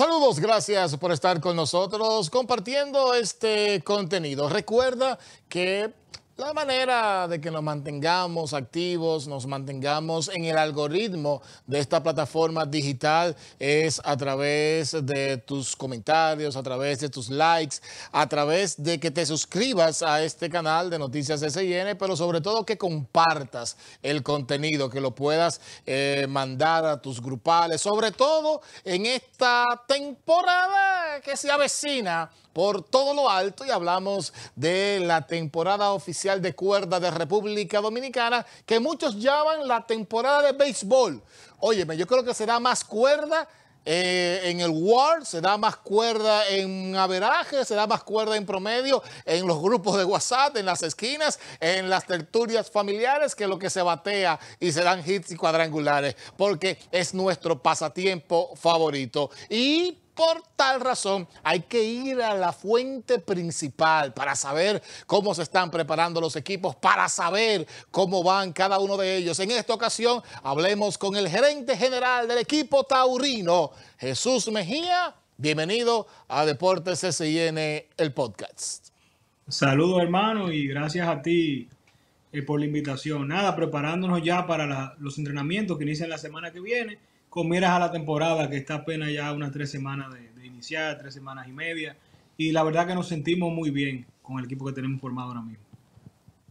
Saludos, gracias por estar con nosotros compartiendo este contenido. Recuerda que la manera de que nos mantengamos activos, nos mantengamos en el algoritmo de esta plataforma digital es a través de tus comentarios, a través de tus likes, a través de que te suscribas a este canal de Noticias SIN, pero sobre todo que compartas el contenido, que lo puedas eh, mandar a tus grupales, sobre todo en esta temporada que se avecina por todo lo alto y hablamos de la temporada oficial de cuerda de República Dominicana, que muchos llaman la temporada de béisbol. Óyeme, yo creo que será más cuerda eh, en el World, se da más cuerda en averaje, se da más cuerda en promedio, en los grupos de WhatsApp, en las esquinas, en las tertulias familiares, que lo que se batea y se dan hits y cuadrangulares, porque es nuestro pasatiempo favorito. Y por tal razón, hay que ir a la fuente principal para saber cómo se están preparando los equipos, para saber cómo van cada uno de ellos. En esta ocasión, hablemos con el gerente general del equipo taurino, Jesús Mejía. Bienvenido a Deportes CCN, el podcast. Saludos, hermano, y gracias a ti eh, por la invitación. Nada, preparándonos ya para los entrenamientos que inician la semana que viene con miras a la temporada que está apenas ya unas tres semanas de, iniciar, tres semanas y media. Y la verdad que nos sentimos muy bien con el equipo que tenemos formado ahora mismo.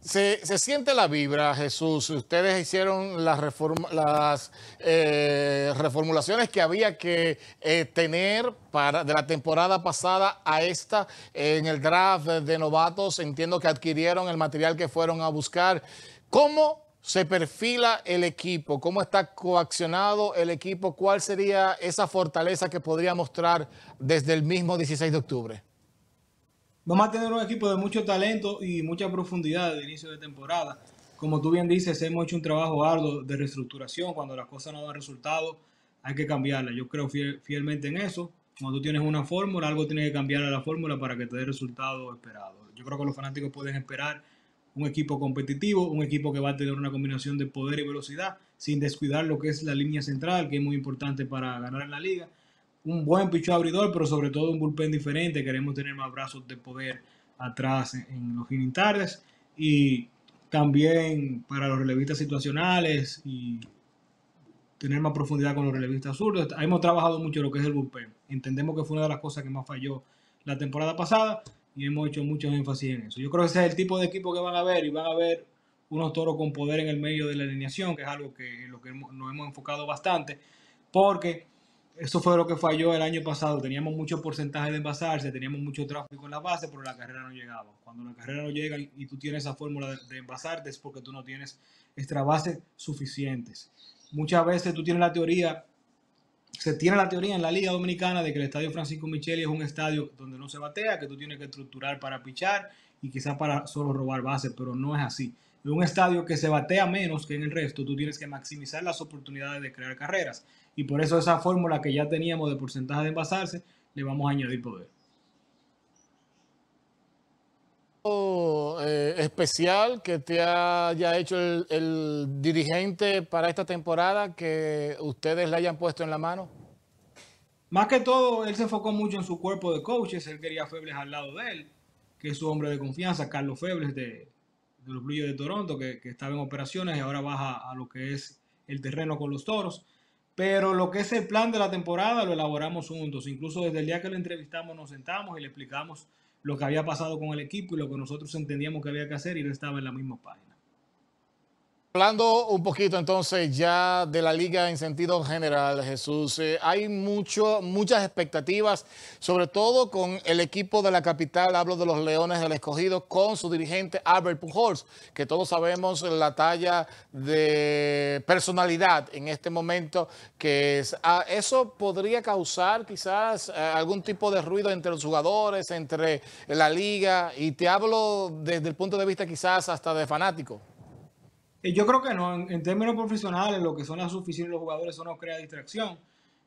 Se, siente la vibra, Jesús. Ustedes hicieron las, eh, reformulaciones que había que eh, tener para, de la temporada pasada a esta en el draft de, de novatos. Entiendo que adquirieron el material que fueron a buscar. ¿Cómo se perfila el equipo? ¿Cómo está coaccionado el equipo? ¿Cuál sería esa fortaleza que podría mostrar desde el mismo 16 de octubre? Vamos a tener un equipo de mucho talento y mucha profundidad de inicio de temporada. Como tú bien dices, hemos hecho un trabajo arduo de reestructuración. Cuando las cosas no dan resultado, hay que cambiarlas. Yo creo fielmente en eso. Cuando tú tienes una fórmula, algo tiene que cambiar a la fórmula para que te dé el resultado esperado. Yo creo que los fanáticos pueden esperar un equipo competitivo, un equipo que va a tener una combinación de poder y velocidad, sin descuidar lo que es la línea central, que es muy importante para ganar en la liga. Un buen picho abridor, pero sobre todo un bullpen diferente. Queremos tener más brazos de poder atrás en, los inning Y también para los relevistas situacionales y tener más profundidad con los relevistas zurdos. Hemos trabajado mucho lo que es el bullpen. Entendemos que fue una de las cosas que más falló la temporada pasada y hemos hecho mucho énfasis en eso. Yo creo que ese es el tipo de equipo que van a ver y van a ver unos toros con poder en el medio de la alineación, que es algo que, lo que nos hemos enfocado bastante, porque eso fue lo que falló el año pasado. Teníamos mucho porcentaje de envasarse, teníamos mucho tráfico en la base, pero la carrera no llegaba. Cuando la carrera no llega y tú tienes esa fórmula de, de envasarte es porque tú no tienes extra bases suficientes. Muchas veces tú tienes la teoría se tiene la teoría en la Liga Dominicana de que el estadio Francisco Micheli es un estadio donde no se batea, que tú tienes que estructurar para pichar y quizás para solo robar bases, pero no es así. Es un estadio que se batea menos que en el resto, tú tienes que maximizar las oportunidades de crear carreras. Y por eso esa fórmula que ya teníamos de porcentaje de envasarse, le vamos a añadir poder. Eh, especial que te haya hecho el, dirigente para esta temporada que ustedes le hayan puesto en la mano? Más que todo, él se enfocó mucho en su cuerpo de coaches. Él quería a Febles al lado de él, que es su hombre de confianza, Carlos Febles de, los Blue de Toronto, que, que, estaba en operaciones y ahora baja a lo que es el terreno con los toros. Pero lo que es el plan de la temporada lo elaboramos juntos. Incluso desde el día que lo entrevistamos nos sentamos y le explicamos lo que había pasado con el equipo y lo que nosotros entendíamos que había que hacer y no estaba en la misma página. Hablando un poquito entonces ya de la liga en sentido general, Jesús, eh, hay mucho, muchas expectativas, sobre todo con el equipo de la capital, hablo de los Leones del Escogido, con su dirigente Albert Pujols, que todos sabemos la talla de personalidad en este momento, que es, ah, eso podría causar quizás eh, algún tipo de ruido entre los jugadores, entre la liga, y te hablo desde el punto de vista quizás hasta de fanático. Eh, yo creo que no, en, términos profesionales, lo que son las oficinas de los jugadores, eso no crea distracción,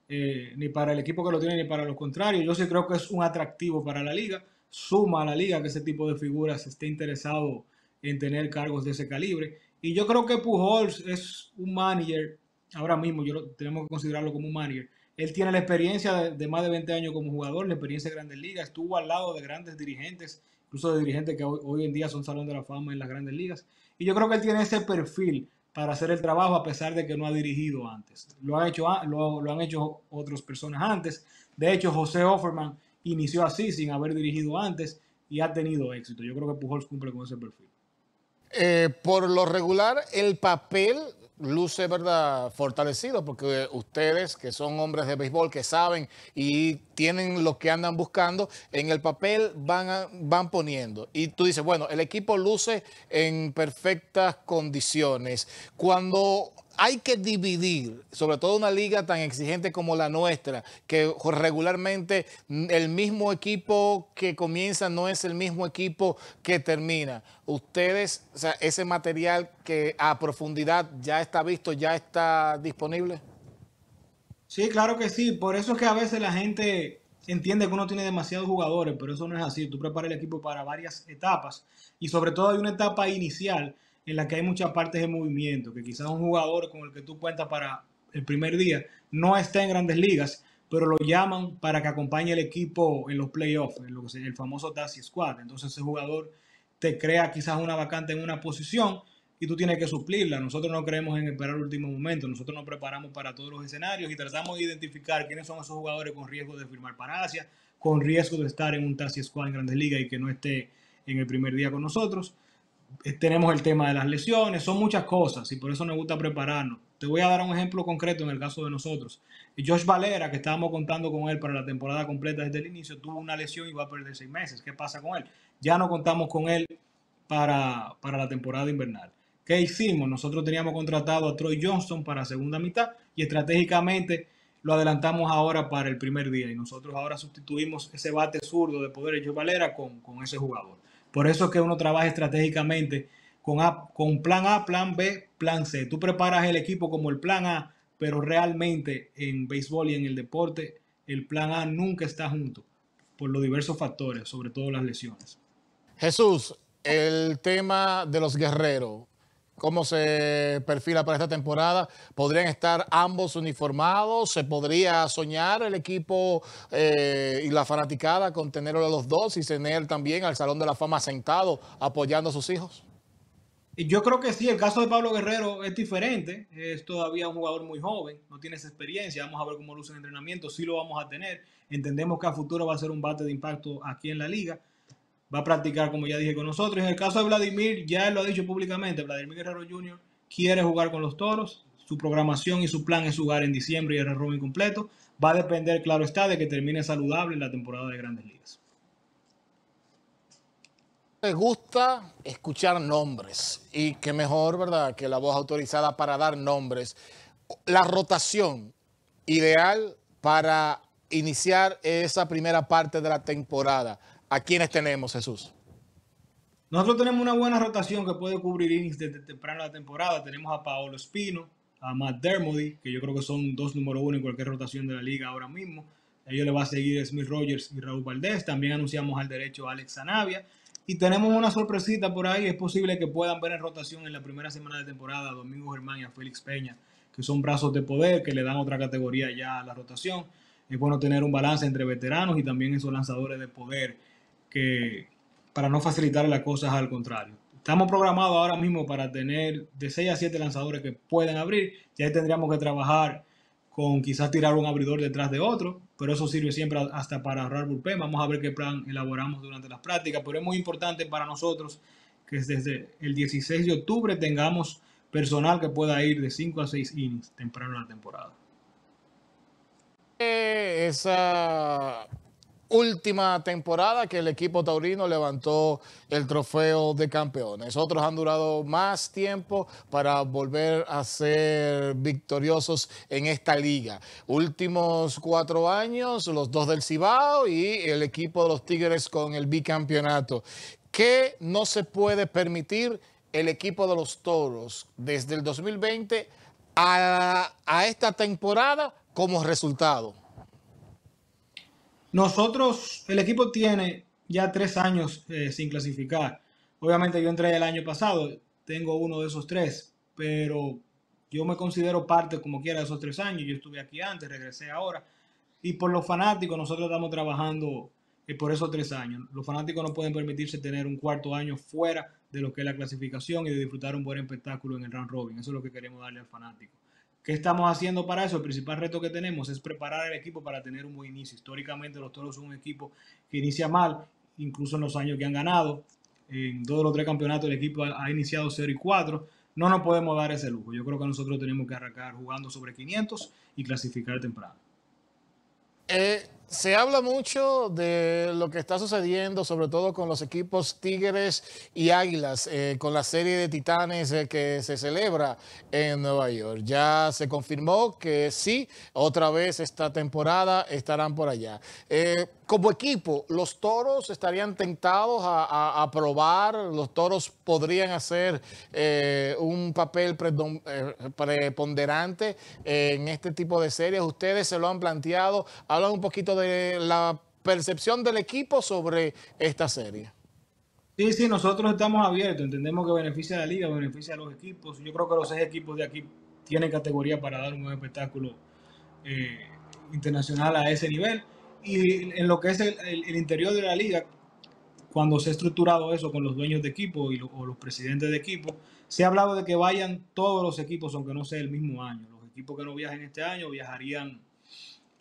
eh, ni para el equipo que lo tiene, ni para los contrarios. Yo sí creo que es un atractivo para la liga, suma a la liga que ese tipo de figuras esté interesado en tener cargos de ese calibre. Y yo creo que Pujols es un manager, ahora mismo tenemos que considerarlo como un manager. Él tiene la experiencia de, más de 20 años como jugador, la experiencia de grandes ligas, estuvo al lado de grandes dirigentes incluso de dirigentes que hoy, en día son salón de la fama en las grandes ligas. Y yo creo que él tiene ese perfil para hacer el trabajo a pesar de que no ha dirigido antes. Lo, hecho, lo, han hecho otras personas antes. De hecho, José Offerman inició así sin haber dirigido antes y ha tenido éxito. Yo creo que Pujols cumple con ese perfil. Eh, por lo regular, el papel luce, ¿verdad?, fortalecido, porque ustedes que son hombres de béisbol, que saben y tienen lo que andan buscando, en el papel van, van poniendo. Y tú dices, bueno, el equipo luce en perfectas condiciones. Cuando hay que dividir, sobre todo una liga tan exigente como la nuestra, que regularmente el mismo equipo que comienza no es el mismo equipo que termina. Ustedes, o sea, ese material que a profundidad ya está visto, ya está disponible. Sí, claro que sí. Por eso es que a veces la gente entiende que uno tiene demasiados jugadores, pero eso no es así. Tú preparas el equipo para varias etapas y sobre todo hay una etapa inicial en la que hay muchas partes de movimiento, que quizás un jugador con el que tú cuentas para el primer día no está en grandes ligas, pero lo llaman para que acompañe al equipo en los playoffs, en lo que el famoso Taxi Squad. Entonces ese jugador te crea quizás una vacante en una posición y tú tienes que suplirla. Nosotros no creemos en esperar el último momento, nosotros nos preparamos para todos los escenarios y tratamos de identificar quiénes son esos jugadores con riesgo de firmar para Asia, con riesgo de estar en un Taxi Squad en Grandes Ligas y que no esté en el primer día con nosotros. Eh, tenemos el tema de las lesiones, son muchas cosas y por eso nos gusta prepararnos. Te voy a dar un ejemplo concreto en el caso de nosotros. Josh Valera, que estábamos contando con él para la temporada completa desde el inicio, tuvo una lesión y va a perder seis meses. ¿Qué pasa con él? Ya no contamos con él para, la temporada invernal. ¿Qué hicimos? Nosotros teníamos contratado a Troy Johnson para segunda mitad y estratégicamente lo adelantamos ahora para el primer día y nosotros ahora sustituimos ese bate zurdo de poder de Josh Valera con, con ese jugador. Por eso es que uno trabaja estratégicamente con, con plan A, plan B, plan C. Tú preparas el equipo como el plan A, pero realmente en béisbol y en el deporte el plan A nunca está junto por los diversos factores, sobre todo las lesiones. Jesús, el tema de los guerreros, cómo se perfila para esta temporada. ¿Podrían estar ambos uniformados? ¿Se podría soñar el equipo eh, y la fanaticada con tenerlo a los dos y tener también al Salón de la Fama sentado apoyando a sus hijos? Yo creo que sí, el caso de Pablo Guerrero es diferente. Es todavía un jugador muy joven, no tiene esa experiencia. Vamos a ver cómo luce en entrenamiento, sí lo vamos a tener. Entendemos que a futuro va a ser un bate de impacto aquí en la liga va a practicar, como ya dije, con nosotros. En el caso de Vladimir, ya lo ha dicho públicamente, Vladimir Guerrero Jr. quiere jugar con los toros. Su programación y su plan es jugar en diciembre y el Robin completo. Va a depender, claro está, de que termine saludable la temporada de Grandes Ligas. Me gusta escuchar nombres y qué mejor, ¿verdad?, que la voz autorizada para dar nombres. La rotación ideal para iniciar esa primera parte de la temporada. ¿a quiénes tenemos, Jesús? Nosotros tenemos una buena rotación que puede cubrir innings desde temprano de la temporada. Tenemos a Paolo Espino, a Matt Dermody, que yo creo que son dos número uno en cualquier rotación de la liga ahora mismo. A ellos le va a seguir Smith Rogers y Raúl Valdés. También anunciamos al derecho a Alex Zanavia. Y tenemos una sorpresita por ahí. Es posible que puedan ver en rotación en la primera semana de temporada a Domingo Germán y a Félix Peña, que son brazos de poder que le dan otra categoría ya a la rotación. Es bueno tener un balance entre veteranos y también esos lanzadores de poder que para no facilitar las cosas al contrario. Estamos programados ahora mismo para tener de 6 a 7 lanzadores que pueden abrir, ya ahí tendríamos que trabajar con quizás tirar un abridor detrás de otro, pero eso sirve siempre hasta para ahorrar bullpen. Vamos a ver qué plan elaboramos durante las prácticas, pero es muy importante para nosotros que desde el 16 de octubre tengamos personal que pueda ir de 5 a 6 innings temprano en la temporada. Eh, esa última temporada que el equipo taurino levantó el trofeo de campeones. Otros han durado más tiempo para volver a ser victoriosos en esta liga. Últimos cuatro años, los dos del Cibao y el equipo de los Tigres con el bicampeonato. ¿Qué no se puede permitir el equipo de los Toros desde el 2020 a, esta temporada como resultado? Nosotros, el equipo tiene ya tres años eh, sin clasificar. Obviamente yo entré el año pasado, tengo uno de esos tres, pero yo me considero parte como quiera de esos tres años. Yo estuve aquí antes, regresé ahora. Y por los fanáticos, nosotros estamos trabajando eh, por esos tres años. Los fanáticos no pueden permitirse tener un cuarto año fuera de lo que es la clasificación y de disfrutar un buen espectáculo en el round robin. Eso es lo que queremos darle al fanático. ¿Qué estamos haciendo para eso? El principal reto que tenemos es preparar el equipo para tener un buen inicio. Históricamente los Toros son un equipo que inicia mal, incluso en los años que han ganado. En todos los tres campeonatos el equipo ha, iniciado 0 y 4. No nos podemos dar ese lujo. Yo creo que nosotros tenemos que arrancar jugando sobre 500 y clasificar temprano. Eh, se habla mucho de lo que está sucediendo, sobre todo con los equipos Tigres y Águilas, eh, con la serie de Titanes eh, que se celebra en Nueva York. Ya se confirmó que sí, otra vez esta temporada estarán por allá. Eh, como equipo, ¿los toros estarían tentados a, a probar? ¿Los toros podrían hacer un papel preponderante en este tipo de series? ¿Ustedes se lo han planteado? Hablan un poquito de la percepción del equipo sobre esta serie. Sí, sí, nosotros estamos abiertos, entendemos que beneficia a la liga, beneficia a los equipos. Yo creo que los seis equipos de aquí tienen categoría para dar un espectáculo eh, internacional a ese nivel. Y en lo que es el, interior de la liga, cuando se ha estructurado eso con los dueños de equipo y o los presidentes de equipo, se ha hablado de que vayan todos los equipos, aunque no sea el mismo año. Los equipos que no viajen este año viajarían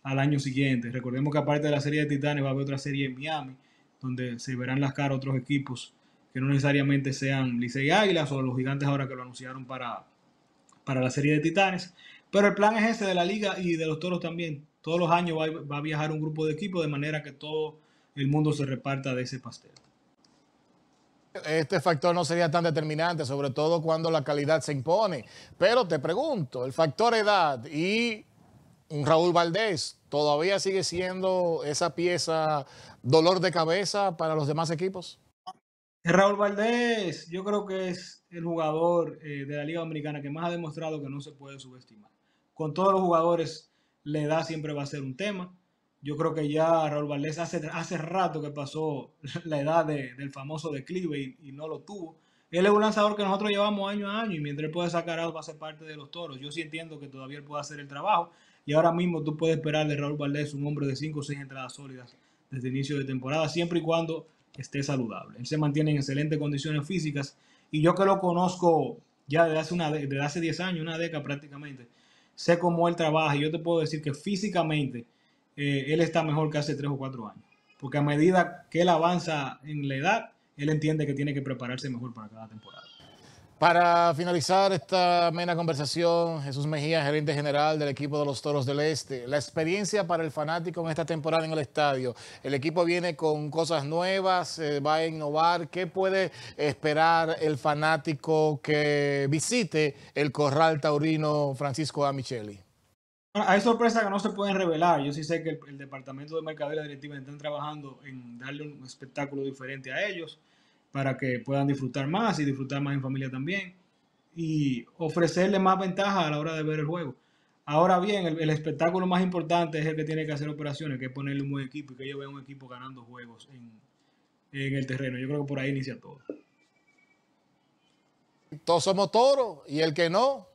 al año siguiente. Recordemos que aparte de la serie de Titanes va a haber otra serie en Miami, donde se verán las caras otros equipos que no necesariamente sean Licey Águilas o los gigantes ahora que lo anunciaron para, para la serie de Titanes. Pero el plan es ese de la liga y de los toros también. Todos los años va, va a viajar un grupo de equipos de manera que todo el mundo se reparta de ese pastel. Este factor no sería tan determinante, sobre todo cuando la calidad se impone. Pero te pregunto, el factor edad y Raúl Valdés todavía sigue siendo esa pieza dolor de cabeza para los demás equipos? Raúl Valdés, yo creo que es el jugador eh, de la Liga Americana que más ha demostrado que no se puede subestimar. Con todos los jugadores, la edad siempre va a ser un tema. Yo creo que ya Raúl Valdés hace, hace rato que pasó la edad del famoso declive y, y, no lo tuvo. Él es un lanzador que nosotros llevamos año a año y mientras él pueda sacar algo, va a ser parte de los toros. Yo sí entiendo que todavía él puede hacer el trabajo. Y ahora mismo tú puedes esperar de Raúl Valdés un hombre de 5 o 6 entradas sólidas desde inicio de temporada, siempre y cuando esté saludable. Él se mantiene en excelentes condiciones físicas y yo que lo conozco ya desde hace, una, hace 10 años, una década prácticamente, sé cómo él trabaja y yo te puedo decir que físicamente eh, él está mejor que hace 3 o 4 años. Porque a medida que él avanza en la edad, él entiende que tiene que prepararse mejor para cada temporada. Para finalizar esta amena conversación, Jesús Mejía, gerente general del equipo de los Toros del Este. La experiencia para el fanático en esta temporada en el estadio. El equipo viene con cosas nuevas, eh, va a innovar. ¿Qué puede esperar el fanático que visite el corral taurino Francisco A. Micheli? Hay sorpresas que no se pueden revelar. Yo sí sé que el, departamento de mercadería directiva están trabajando en darle un espectáculo diferente a ellos para que puedan disfrutar más y disfrutar más en familia también y ofrecerle más ventaja a la hora de ver el juego. Ahora bien, el, espectáculo más importante es el que tiene que hacer operaciones, que es ponerle un buen equipo y que yo vean un equipo ganando juegos en, el terreno. Yo creo que por ahí inicia todo. Todos somos toros y el que no.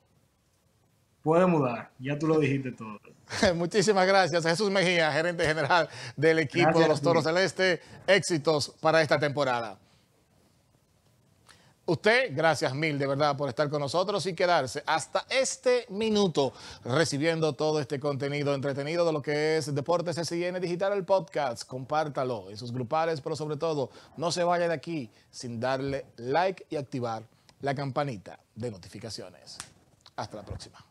Puede mudar, ya tú lo dijiste todo. Muchísimas gracias, Jesús Mejía, gerente general del equipo de los Toros Celeste. Éxitos para esta temporada. Usted, gracias mil de verdad por estar con nosotros y quedarse hasta este minuto recibiendo todo este contenido entretenido de lo que es Deportes SIN Digital, el podcast. Compártalo en sus grupales, pero sobre todo no se vaya de aquí sin darle like y activar la campanita de notificaciones. Hasta la próxima.